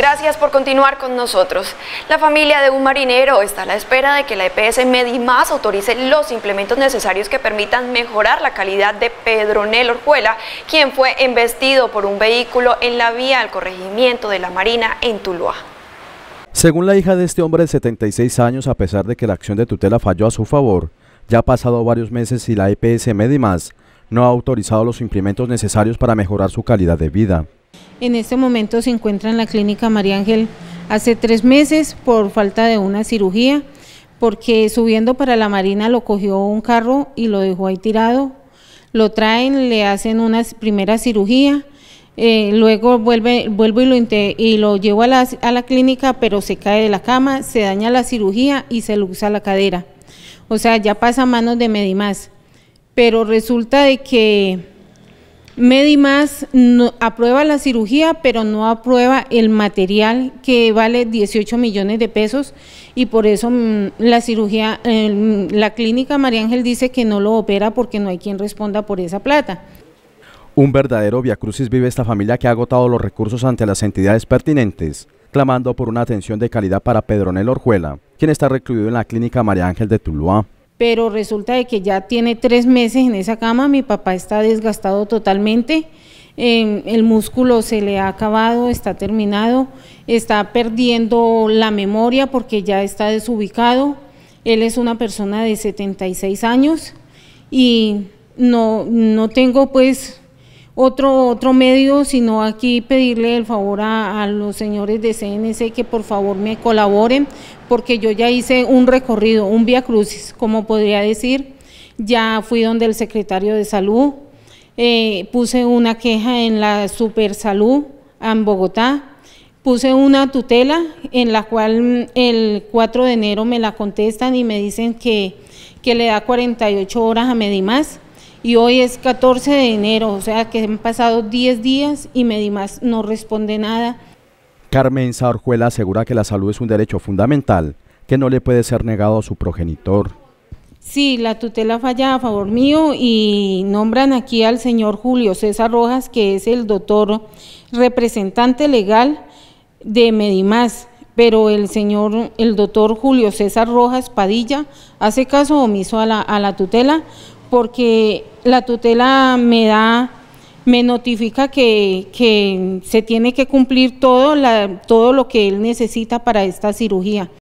Gracias por continuar con nosotros. La familia de un marinero está a la espera de que la EPS Medimás autorice los implementos necesarios que permitan mejorar la calidad de Pedro Nel Orjuela, quien fue embestido por un vehículo en la vía al corregimiento de la Marina en Tuluá. Según la hija de este hombre de 76 años, a pesar de que la acción de tutela falló a su favor, ya ha pasado varios meses y la EPS Medimás no ha autorizado los implementos necesarios para mejorar su calidad de vida. En este momento se encuentra en la clínica María Ángel hace tres meses por falta de una cirugía, porque subiendo para la marina lo cogió un carro y lo dejó ahí tirado. Lo traen, le hacen una primera cirugía, eh, luego vuelve, vuelvo y lo, y lo llevo a la, clínica, pero se cae de la cama, se daña la cirugía y se le usa la cadera. O sea, ya pasa manos de Medimás. Pero resulta de que Medi más aprueba la cirugía, pero no aprueba el material que vale 18 millones de pesos y por eso mm, la cirugía, la clínica María Ángel dice que no lo opera porque no hay quien responda por esa plata. Un verdadero crucis vive esta familia que ha agotado los recursos ante las entidades pertinentes, clamando por una atención de calidad para Pedronel Orjuela, quien está recluido en la clínica María Ángel de Tuluá pero resulta de que ya tiene tres meses en esa cama, mi papá está desgastado totalmente, em, el músculo se le ha acabado, está terminado, está perdiendo la memoria porque ya está desubicado, él es una persona de 76 años y no, no tengo pues otro, otro medio, sino aquí pedirle el favor a, los señores de CNC que por favor me colaboren, porque yo ya hice un recorrido, un vía crucis, como podría decir, ya fui donde el secretario de salud, eh, puse una queja en la Supersalud en Bogotá, puse una tutela en la cual mm, el 4 de enero me la contestan y me dicen que, que le da 48 horas a Medimás, y hoy es 14 de enero, o sea que han pasado 10 días y Medimás no responde nada. Carmen Saorjuela asegura que la salud es un derecho fundamental que no le puede ser negado a su progenitor. Sí, la tutela falla a favor mío y nombran aquí al señor Julio César Rojas, que es el doctor representante legal de Medimás... pero el señor, el doctor Julio César Rojas Padilla hace caso omiso a la, a la tutela porque la tutela me da, me notifica que, se tiene que cumplir todo, todo lo que él necesita para esta cirugía.